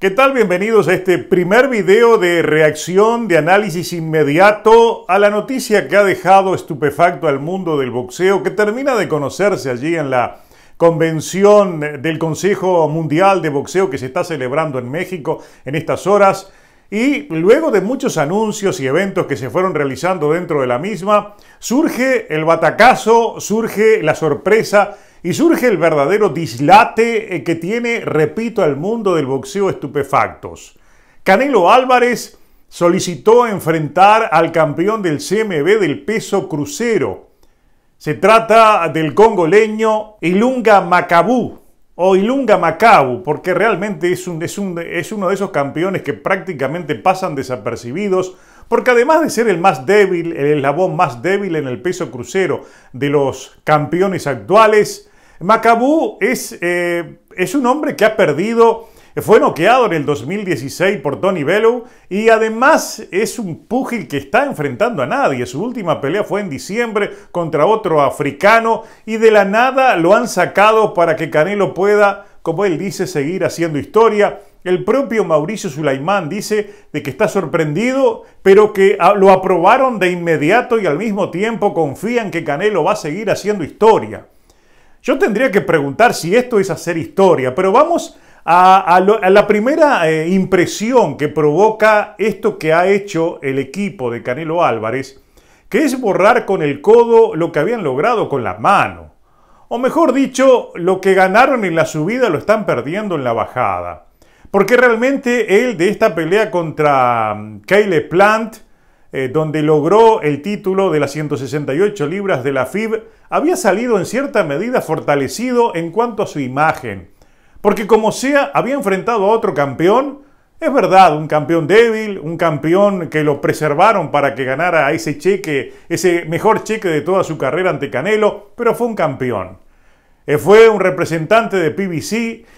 ¿Qué tal? Bienvenidos a este primer video de reacción, de análisis inmediato a la noticia que ha dejado estupefacto al mundo del boxeo, que termina de conocerse allí en la convención del Consejo Mundial de Boxeo que se está celebrando en México en estas horas. Y luego de muchos anuncios y eventos que se fueron realizando dentro de la misma, surge el batacazo, surge la sorpresa y surge el verdadero dislate eh, que tiene, repito, al mundo del boxeo estupefactos. Canelo Álvarez solicitó enfrentar al campeón del CMB del peso crucero. Se trata del congoleño Ilunga Macabú, o Ilunga Macabu, porque realmente es, es, uno de esos campeones que prácticamente pasan desapercibidos, porque además de ser el más débil, el eslabón más débil en el peso crucero de los campeones actuales, Macabú es, eh, es un hombre que ha perdido, fue noqueado en el 2016 por Tony Bellow y además es un pugil que está enfrentando a nadie. Su última pelea fue en diciembre contra otro africano y de la nada lo han sacado para que Canelo pueda, como él dice, seguir haciendo historia. El propio Mauricio Sulaimán dice de que está sorprendido, pero que ah, lo aprobaron de inmediato y al mismo tiempo confían que Canelo va a seguir haciendo historia. Yo tendría que preguntar si esto es hacer historia, pero vamos a, la primera eh, impresión que provoca esto que ha hecho el equipo de Canelo Álvarez, que es borrar con el codo lo que habían logrado con la mano. O mejor dicho, lo que ganaron en la subida lo están perdiendo en la bajada. Porque realmente él de esta pelea contra mm, Le Plant, eh, donde logró el título de las 168 libras de la FIB, había salido en cierta medida fortalecido en cuanto a su imagen. Porque como sea, había enfrentado a otro campeón, es verdad, un campeón débil, un campeón que lo preservaron para que ganara ese cheque, ese mejor cheque de toda su carrera ante Canelo, pero fue un campeón. Eh, fue un representante de PBC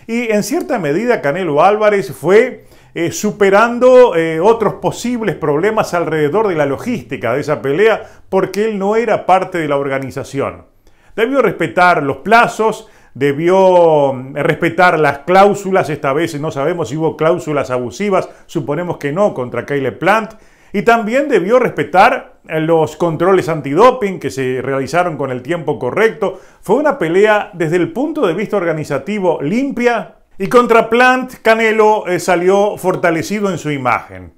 y en cierta medida Canelo Álvarez fue eh, superando eh, otros posibles problemas alrededor de la logística de esa pelea, porque él no era parte de la organización. Debió respetar los plazos, debió mm, respetar las cláusulas, esta vez no sabemos si hubo cláusulas abusivas, suponemos que no, contra Kyle Plant, y también debió respetar eh, los controles antidoping que se realizaron con el tiempo correcto. Fue una pelea desde el punto de vista organizativo limpia, y contra Plant, Canelo eh, salió fortalecido en su imagen.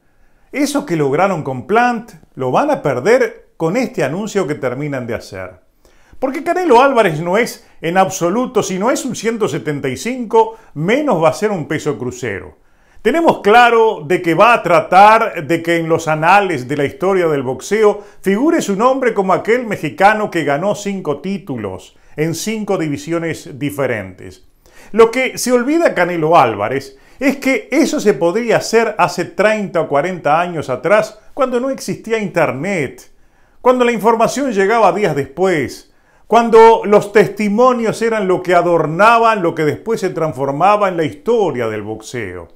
Eso que lograron con Plant lo van a perder con este anuncio que terminan de hacer. Porque Canelo Álvarez no es en absoluto, si no es un 175, menos va a ser un peso crucero. Tenemos claro de que va a tratar de que en los anales de la historia del boxeo figure su nombre como aquel mexicano que ganó cinco títulos en cinco divisiones diferentes. Lo que se olvida Canelo Álvarez es que eso se podría hacer hace 30 o 40 años atrás, cuando no existía Internet, cuando la información llegaba días después, cuando los testimonios eran lo que adornaban lo que después se transformaba en la historia del boxeo.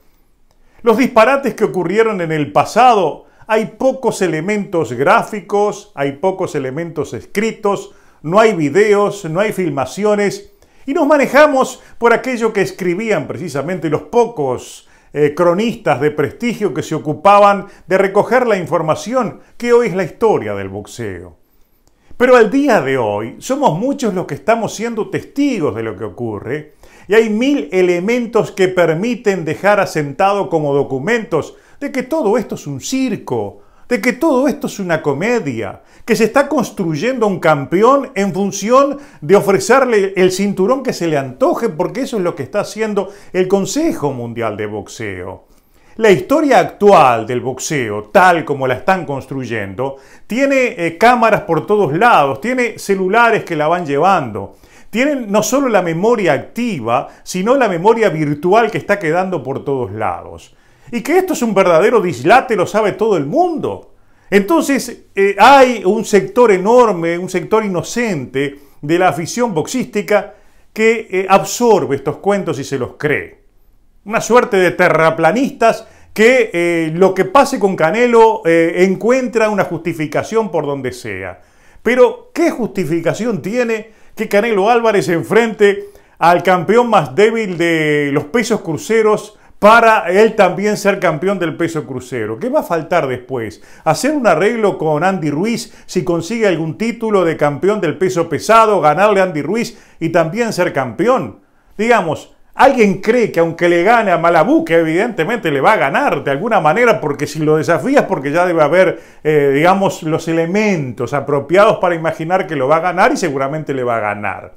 Los disparates que ocurrieron en el pasado, hay pocos elementos gráficos, hay pocos elementos escritos, no hay videos, no hay filmaciones, y nos manejamos por aquello que escribían precisamente los pocos eh, cronistas de prestigio que se ocupaban de recoger la información que hoy es la historia del boxeo. Pero al día de hoy somos muchos los que estamos siendo testigos de lo que ocurre y hay mil elementos que permiten dejar asentado como documentos de que todo esto es un circo, de que todo esto es una comedia, que se está construyendo un campeón en función de ofrecerle el cinturón que se le antoje, porque eso es lo que está haciendo el Consejo Mundial de Boxeo. La historia actual del boxeo, tal como la están construyendo, tiene eh, cámaras por todos lados, tiene celulares que la van llevando. Tienen no solo la memoria activa, sino la memoria virtual que está quedando por todos lados. Y que esto es un verdadero dislate lo sabe todo el mundo. Entonces eh, hay un sector enorme, un sector inocente de la afición boxística que eh, absorbe estos cuentos y se los cree. Una suerte de terraplanistas que eh, lo que pase con Canelo encuentra una justificación por donde sea. Pero ¿qué justificación tiene que Canelo Álvarez enfrente al campeón más débil de los pesos cruceros para él también ser campeón del peso crucero. ¿Qué va a faltar después? ¿Hacer un arreglo con Andy Ruiz si consigue algún título de campeón del peso pesado, ganarle a Andy Ruiz y también ser campeón? Digamos, alguien cree que aunque le gane a Malabu, que evidentemente le va a ganar de alguna manera, porque si lo desafías, porque ya debe haber, eh, digamos, los elementos apropiados para imaginar que lo va a ganar y seguramente le va a ganar.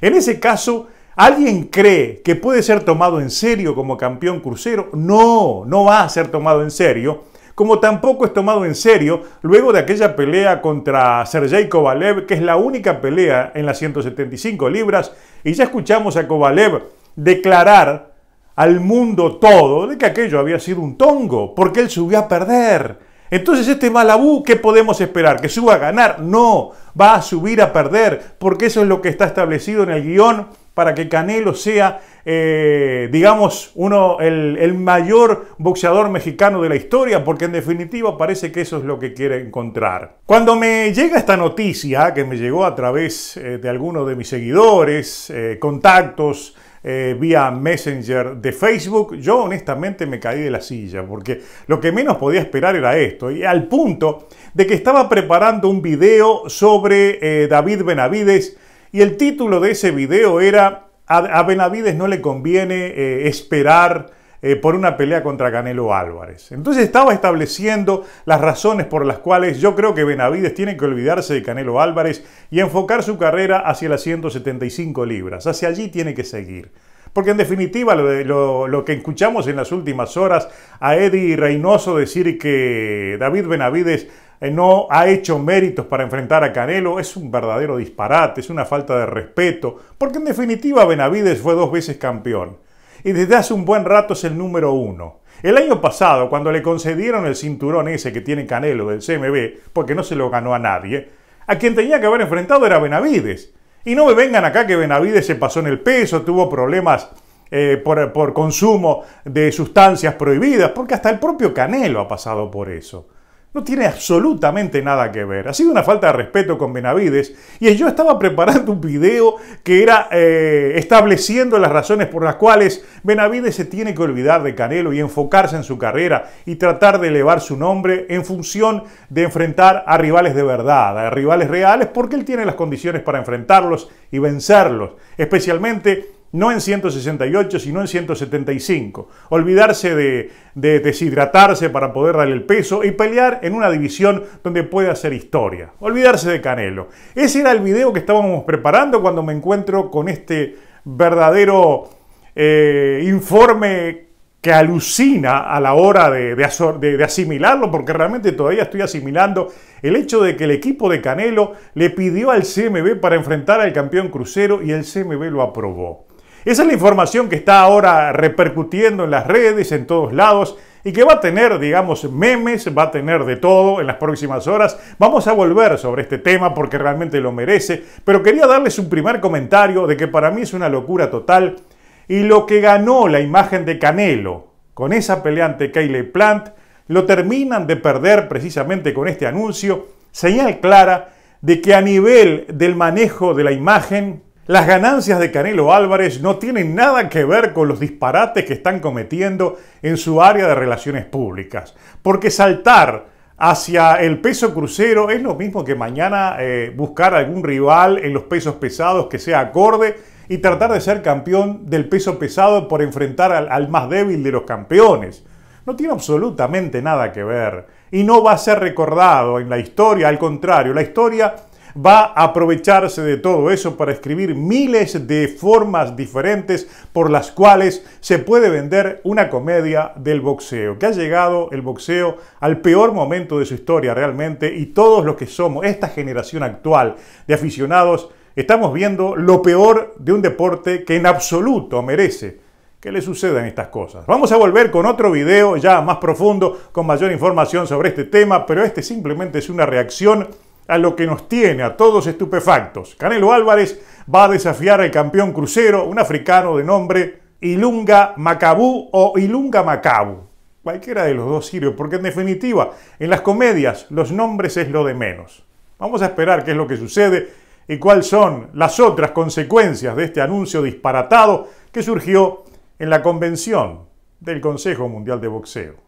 En ese caso, ¿Alguien cree que puede ser tomado en serio como campeón crucero? No, no va a ser tomado en serio. Como tampoco es tomado en serio luego de aquella pelea contra Sergei Kovalev, que es la única pelea en las 175 libras, y ya escuchamos a Kovalev declarar al mundo todo de que aquello había sido un tongo, porque él subió a perder. Entonces este Malabú, ¿qué podemos esperar? ¿Que suba a ganar? No, va a subir a perder, porque eso es lo que está establecido en el guión para que Canelo sea, eh, digamos, uno, el, mayor boxeador mexicano de la historia, porque en definitiva parece que eso es lo que quiere encontrar. Cuando me llega esta noticia, que me llegó a través eh, de algunos de mis seguidores, eh, contactos, vía Messenger de Facebook, yo honestamente me caí de la silla, porque lo que menos podía esperar era esto, y al punto de que estaba preparando un video sobre David Benavides, y el título de ese video era, a Benavides no le conviene eh, esperar eh, por una pelea contra Canelo Álvarez. Entonces estaba estableciendo las razones por las cuales yo creo que Benavides tiene que olvidarse de Canelo Álvarez y enfocar su carrera hacia las 175 libras. Hacia allí tiene que seguir. Porque en definitiva lo, lo, que escuchamos en las últimas horas a Eddie Reynoso decir que David Benavides eh, no ha hecho méritos para enfrentar a Canelo, es un verdadero disparate, es una falta de respeto, porque en definitiva Benavides fue dos veces campeón y desde hace un buen rato es el número uno. El año pasado, cuando le concedieron el cinturón ese que tiene Canelo del CMB, porque no se lo ganó a nadie, a quien tenía que haber enfrentado era Benavides. Y no me vengan acá que Benavides se pasó en el peso, tuvo problemas eh, por consumo de sustancias prohibidas, porque hasta el propio Canelo ha pasado por eso. No tiene absolutamente nada que ver. Ha sido una falta de respeto con Benavides. Y yo estaba preparando un video que era eh, estableciendo las razones por las cuales Benavides se tiene que olvidar de Canelo y enfocarse en su carrera y tratar de elevar su nombre en función de enfrentar a rivales de verdad, a rivales reales, porque él tiene las condiciones para enfrentarlos y vencerlos. Especialmente no en 168, sino en 175. Olvidarse de, deshidratarse para poder darle el peso y pelear en una división donde puede hacer historia. Olvidarse de Canelo. Ese era el video que estábamos preparando cuando me encuentro con este verdadero eh, informe que alucina a la hora de, asimilarlo, porque realmente todavía estoy asimilando el hecho de que el equipo de Canelo le pidió al CMB para enfrentar al campeón crucero y el CMB lo aprobó. Esa es la información que está ahora repercutiendo en las redes, en todos lados, y que va a tener, digamos, memes, va a tener de todo en las próximas horas. Vamos a volver sobre este tema porque realmente lo merece, pero quería darles un primer comentario de que para mí es una locura total y lo que ganó la imagen de Canelo con esa peleante ante Plant, lo terminan de perder precisamente con este anuncio, señal clara de que a nivel del manejo de la imagen las ganancias de Canelo Álvarez no tienen nada que ver con los disparates que están cometiendo en su área de relaciones públicas, porque saltar hacia el peso crucero es lo mismo que mañana eh, buscar algún rival en los pesos pesados que sea acorde y tratar de ser campeón del peso pesado por enfrentar al más débil de los campeones. No tiene absolutamente nada que ver y no va a ser recordado en la historia, al contrario, la historia va a aprovecharse de todo eso para escribir miles de formas diferentes por las cuales se puede vender una comedia del boxeo, que ha llegado el boxeo al peor momento de su historia realmente y todos los que somos, esta generación actual de aficionados, estamos viendo lo peor de un deporte que en absoluto merece que le sucedan estas cosas. Vamos a volver con otro video ya más profundo, con mayor información sobre este tema, pero este simplemente es una reacción a lo que nos tiene a todos estupefactos. Canelo Álvarez va a desafiar al campeón crucero, un africano de nombre Ilunga Macabú o Ilunga Macabu. Cualquiera de los dos sirve, porque en definitiva, en las comedias los nombres es lo de menos. Vamos a esperar qué es lo que sucede y cuáles son las otras consecuencias de este anuncio disparatado que surgió en la convención del Consejo Mundial de Boxeo.